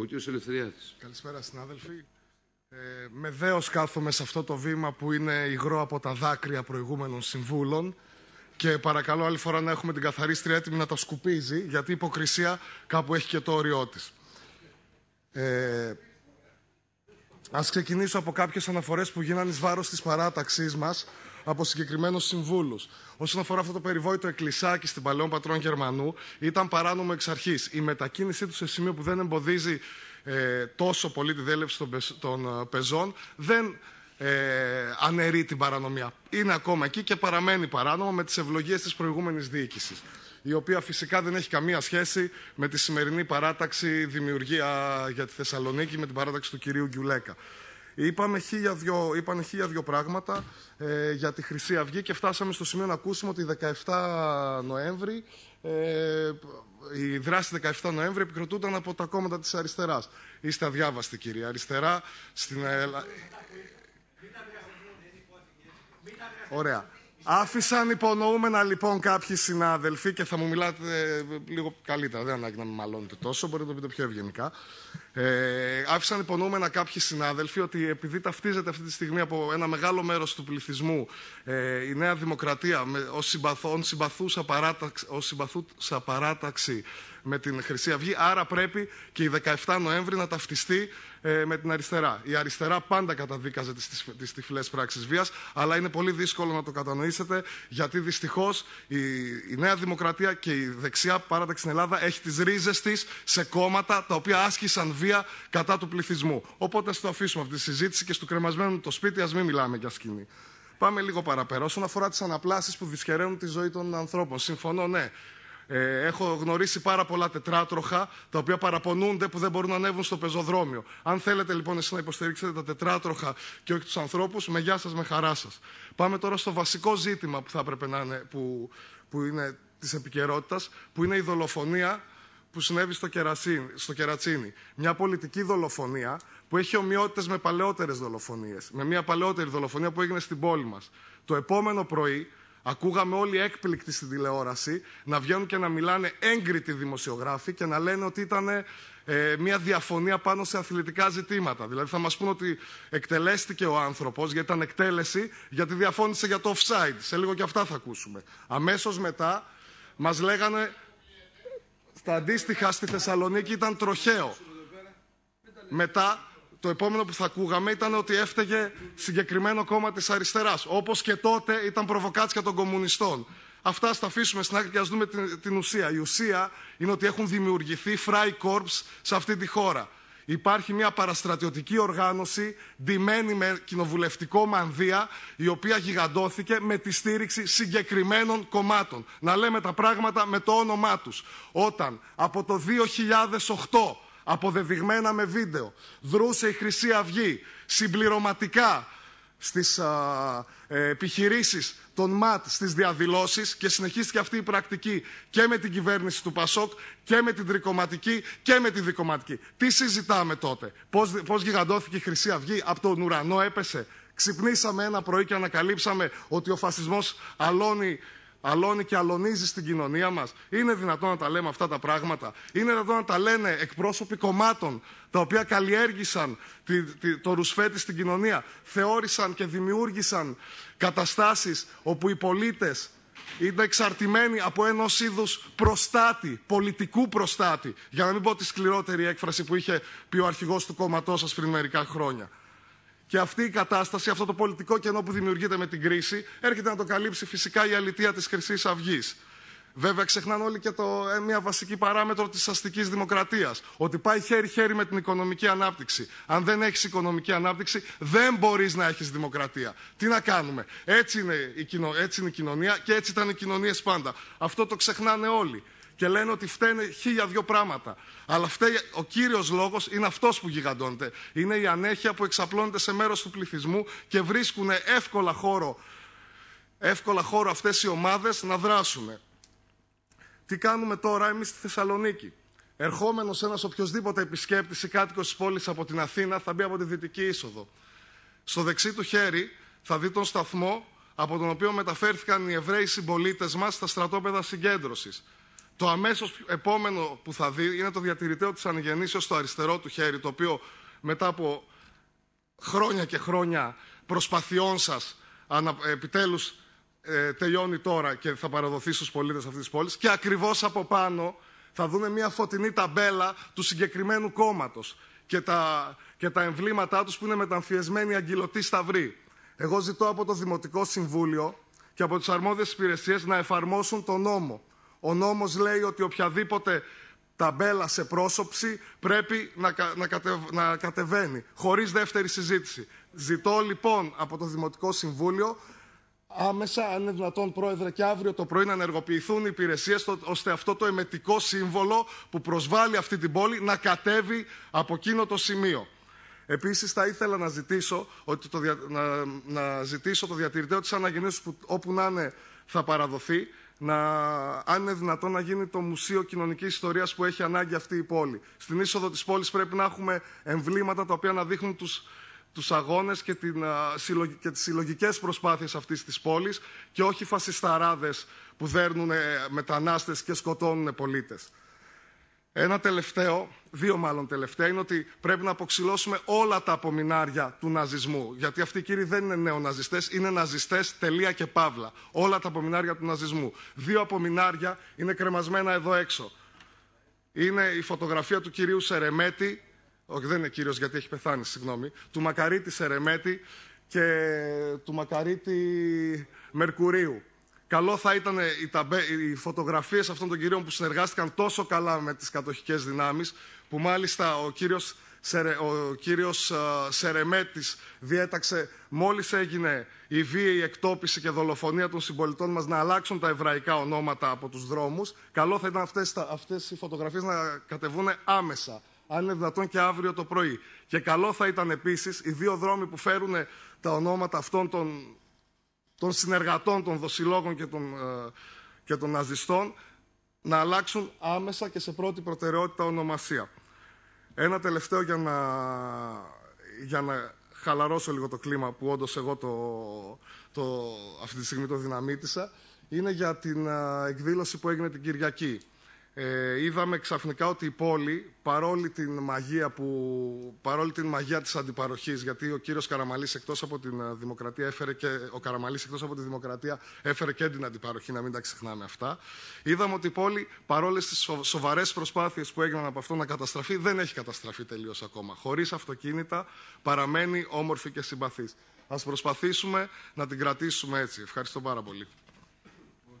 Ο κ. Ελευθεριάδης. Καλησπέρα συνάδελφοι. Ε, με δέος κάθομαι σε αυτό το βήμα που είναι υγρό από τα δάκρυα προηγούμενων συμβούλων και παρακαλώ άλλη φορά να έχουμε την καθαρίστρια έτοιμη να τα σκουπίζει γιατί η υποκρισία κάπου έχει και το όριό της. Ε, ας ξεκινήσω από κάποιες αναφορές που γίνανε εις βάρος της παράταξής μας από συγκεκριμένους συμβούλους. Όσον αφορά αυτό το περιβόητο εκκλησάκι στην Παλαιών Πατρών Γερμανού, ήταν παράνομο εξ αρχής. Η μετακίνησή του σε σημείο που δεν εμποδίζει ε, τόσο πολύ τη δέλευση των, των ε, πεζών, δεν ε, αναιρεί την παρανομία. Είναι ακόμα εκεί και παραμένει παράνομο με τις ευλογίες της προηγούμενης διοίκησης η οποία φυσικά δεν έχει καμία σχέση με τη σημερινή παράταξη δημιουργία για τη Θεσσαλονίκη, με την παράταξη του κυρίου Γκιουλέκα. Είπαμε χίλια δυο, είπαν χίλια δυο πράγματα ε, για τη Χρυσή Αυγή και φτάσαμε στο σημείο να ακούσουμε ότι 17 Νοέμβρη ε, η δράση 17 Νοέμβρη επικροτούνταν από τα κόμματα της αριστεράς. Είστε αδιάβαστοι κύριε. Αριστερά στην Ελλάδα... Ωραία. Άφησαν υπονοούμενα λοιπόν κάποιοι συνάδελφοι και θα μου μιλάτε ε, λίγο καλύτερα, δεν ανάγκη να με μαλώνετε τόσο, μπορείτε να το πείτε πιο ευγενικά. Ε, άφησαν υπονοούμενα κάποιοι συνάδελφοι ότι επειδή ταυτίζεται αυτή τη στιγμή από ένα μεγάλο μέρος του πληθυσμού ε, η Νέα Δημοκρατία ω ως, ως συμπαθούσα παράταξη με την Χρυσή Αυγή, άρα πρέπει και η 17 Νοέμβρη να ταυτιστεί ε, με την αριστερά. Η αριστερά πάντα καταδίκαζε τις, τις τυφλές πράξεις βίας, αλλά είναι πολύ δύσκολο να το κατανοήσετε, γιατί δυστυχώς η, η Νέα Δημοκρατία και η δεξιά παράταξη στην Ελλάδα έχει τις ρίζες της σε κόμματα τα οποία άσκησαν βία κατά του πληθυσμού. Οπότε ας το αφήσουμε αυτή τη συζήτηση και στο κρεμασμένο το σπίτι ας μην μιλάμε για σκηνή. Πάμε λίγο παραπέρα. Όσον αφορά τις αναπλάσεις που δυσχεραίνουν τη ζωή των ανθρώπων. Συμφωνώ, ναι. Ε, έχω γνωρίσει πάρα πολλά τετράτροχα τα οποία παραπονούνται που δεν μπορούν να ανέβουν στο πεζοδρόμιο. Αν θέλετε λοιπόν εσείς να υποστηρίξετε τα τετράτροχα και όχι τους ανθρώπους, με γεια σας, με χαρά σας. Πάμε τώρα στο βασικό ζήτημα που θα έπρεπε να είναι, που, που είναι της επικαιρότητας, που είναι η δολοφονία που συνέβη στο, κερασίν, στο Κερατσίνι. Μια πολιτική δολοφονία που έχει ομοιότητες με παλαιότερες δολοφονίες. Με μια παλαιότερη δολοφονία που έγινε στην πόλη μας. Το επόμενο πρωί Ακούγαμε όλοι έκπληκτοι στην τηλεόραση να βγαίνουν και να μιλάνε έγκριτοι δημοσιογράφοι και να λένε ότι ήταν ε, μια διαφωνία πάνω σε αθλητικά ζητήματα. Δηλαδή θα μας πούνε ότι εκτελέστηκε ο άνθρωπος γιατί ήταν εκτέλεση, γιατί διαφώνησε για το offside. Σε λίγο και αυτά θα ακούσουμε. Αμέσως μετά μας λέγανε στα αντίστοιχα στη Θεσσαλονίκη ήταν τροχαίο. Μετά το επόμενο που θα ακούγαμε ήταν ότι έφταιγε συγκεκριμένο κόμμα της αριστεράς. Όπως και τότε ήταν προβοκάτσια των κομμουνιστών. Αυτά τα αφήσουμε στην άκρη και ας δούμε την, την ουσία. Η ουσία είναι ότι έχουν δημιουργηθεί φράι κόρπς σε αυτή τη χώρα. Υπάρχει μια παραστρατιωτική οργάνωση, ντυμένη με κοινοβουλευτικό μανδύα, η οποία γιγαντώθηκε με τη στήριξη συγκεκριμένων κομμάτων. Να λέμε τα πράγματα με το όνομά τους. Όταν από το 2008 αποδεδειγμένα με βίντεο. Δρούσε η Χρυσή Αυγή συμπληρωματικά στις α, ε, επιχειρήσεις των ΜΑΤ στις διαδηλώσεις και συνεχίστηκε αυτή η πρακτική και με την κυβέρνηση του ΠΑΣΟΚ και με την τρικοματική και με τη δικοματική. Τι συζητάμε τότε, πώς, πώς γιγαντώθηκε η Χρυσή Αυγή, από τον ουρανό έπεσε. Ξυπνήσαμε ένα πρωί και ανακαλύψαμε ότι ο φασισμός αλώνει αλώνει και αλωνίζει στην κοινωνία μας. Είναι δυνατόν να τα λέμε αυτά τα πράγματα. Είναι δυνατόν να τα λένε εκπρόσωποι κομμάτων τα οποία καλλιέργησαν τη, το ρουσφέτη στην κοινωνία. Θεώρησαν και δημιούργησαν καταστάσεις όπου οι πολίτες είναι εξαρτημένοι από ενός είδους προστάτη, πολιτικού προστάτη. Για να μην πω τη σκληρότερη έκφραση που είχε πει ο αρχηγός του κόμματός σας πριν μερικά χρόνια. Και αυτή η κατάσταση, αυτό το πολιτικό κενό που δημιουργείται με την κρίση, έρχεται να το καλύψει φυσικά η αλητεία της Χρυσής Αυγής. Βέβαια, ξεχνάνε όλοι και το, ε, μια βασική παράμετρο της αστικής δημοκρατίας. Ότι πάει χέρι-χέρι με την οικονομική ανάπτυξη. Αν δεν έχεις οικονομική ανάπτυξη, δεν μπορείς να έχεις δημοκρατία. Τι να κάνουμε. Έτσι είναι, η, έτσι είναι η κοινωνία και έτσι ήταν οι κοινωνίες πάντα. Αυτό το ξεχνάνε όλοι και λένε ότι φταίνε χίλια δυο πράγματα. Αλλά φταίει ο κύριος λόγος είναι αυτός που γιγαντώνεται. Είναι η ανέχεια που εξαπλώνεται σε μέρος του πληθυσμού και βρίσκουν εύκολα χώρο, εύκολα χώρο αυτές οι ομάδες να δράσουν. Τι κάνουμε τώρα εμείς στη Θεσσαλονίκη. Ερχόμενος ένας οποιοδήποτε επισκέπτης ή κάτοικος της πόλης από την Αθήνα θα μπει από τη δυτική είσοδο. Στο δεξί του χέρι θα δει τον σταθμό από τον οποίο μεταφέρθηκαν οι Εβραίοι συμπολίτες μας στα στρατόπεδα συγκέντρωσης. Το αμέσως επόμενο που θα δει είναι το διατηρητέο της ανεγεννήσεως στο αριστερό του χέρι, το οποίο μετά από χρόνια και χρόνια προσπαθειών σας επιτέλους ε, τελειώνει τώρα και θα παραδοθεί στους πολίτες αυτής της πόλης και ακριβώς από πάνω θα δούμε μια φωτεινή ταμπέλα του συγκεκριμένου κόμματος και τα, και τα εμβλήματά τους που είναι μεταμφιεσμένοι αγκυλωτοί σταυροί. Εγώ ζητώ από το Δημοτικό Συμβούλιο και από τις αρμόδιες υπηρεσίες να εφαρμόσουν τον νόμο ο νόμος λέει ότι οποιαδήποτε ταμπέλα σε πρόσωψη πρέπει να, κατεβαίνει, χωρίς δεύτερη συζήτηση. Ζητώ λοιπόν από το Δημοτικό Συμβούλιο άμεσα, αν είναι δυνατόν, Πρόεδρε, και αύριο το πρωί να ενεργοποιηθούν οι υπηρεσίες ώστε αυτό το εμετικό σύμβολο που προσβάλλει αυτή την πόλη να κατέβει από εκείνο το σημείο. Επίσης, θα ήθελα να ζητήσω, το, να, να ζητήσω το διατηρητέο της αναγεννήσεως όπου να είναι θα παραδοθεί να, αν είναι δυνατόν να γίνει το μουσείο κοινωνικής ιστορίας που έχει ανάγκη αυτή η πόλη. Στην είσοδο της πόλης πρέπει να έχουμε εμβλήματα τα οποία να δείχνουν τους, τους αγώνες και, την, και τις συλλογικές προσπάθειες αυτής της πόλης και όχι φασισταράδες που δέρνουν μετανάστες και σκοτώνουν πολίτες. Ένα τελευταίο, δύο μάλλον τελευταία, είναι ότι πρέπει να αποξηλώσουμε όλα τα απομεινάρια του ναζισμού. Γιατί αυτοί οι κύριοι δεν είναι νεοναζιστές, είναι ναζιστές, τελεία και παύλα. Όλα τα απομεινάρια του ναζισμού. Δύο απομεινάρια είναι κρεμασμένα εδώ έξω. Είναι η φωτογραφία του κυρίου Σερεμέτη, όχι δεν είναι κύριος γιατί έχει πεθάνει, συγγνώμη, του Μακαρίτη Σερεμέτη και του Μακαρίτη Μερκουρίου. Καλό θα ήταν οι, ταμπέ, οι φωτογραφίες αυτών των κυρίων που συνεργάστηκαν τόσο καλά με τις κατοχικές δυνάμεις, που μάλιστα ο κύριος, ο κύριος ε, Σερεμέτης διέταξε μόλις έγινε η βίαιη εκτόπιση και δολοφονία των συμπολιτών μας να αλλάξουν τα εβραϊκά ονόματα από τους δρόμους. Καλό θα ήταν αυτές, αυτές οι φωτογραφίες να κατεβούν άμεσα αν είναι δυνατόν και αύριο το πρωί. Και καλό θα ήταν επίσης οι δύο δρόμοι που φέρουν τα ονόματα αυτών των των συνεργατών των δοσιλόγων και των, ε, και ναζιστών να αλλάξουν άμεσα και σε πρώτη προτεραιότητα ονομασία. Ένα τελευταίο για να, για να χαλαρώσω λίγο το κλίμα που όντως εγώ το, το, αυτή τη στιγμή το δυναμίτησα είναι για την ε, εκδήλωση που έγινε την Κυριακή ε, είδαμε ξαφνικά ότι η πόλη, παρόλη την μαγεία, που, παρόλη την μαγεία της αντιπαροχής, γιατί ο κύριος Καραμαλής εκτός από την ε, δημοκρατία έφερε και, ο Καραμαλής εκτός από τη δημοκρατία έφερε και την αντιπαροχή, να μην τα ξεχνάμε αυτά. Είδαμε ότι η πόλη, παρόλες τις σοβαρές προσπάθειες που έγιναν από αυτό να καταστραφεί, δεν έχει καταστραφεί τελείως ακόμα. Χωρίς αυτοκίνητα παραμένει όμορφη και συμπαθής. Ας προσπαθήσουμε να την κρατήσουμε έτσι. Ευχαριστώ πάρα πολύ.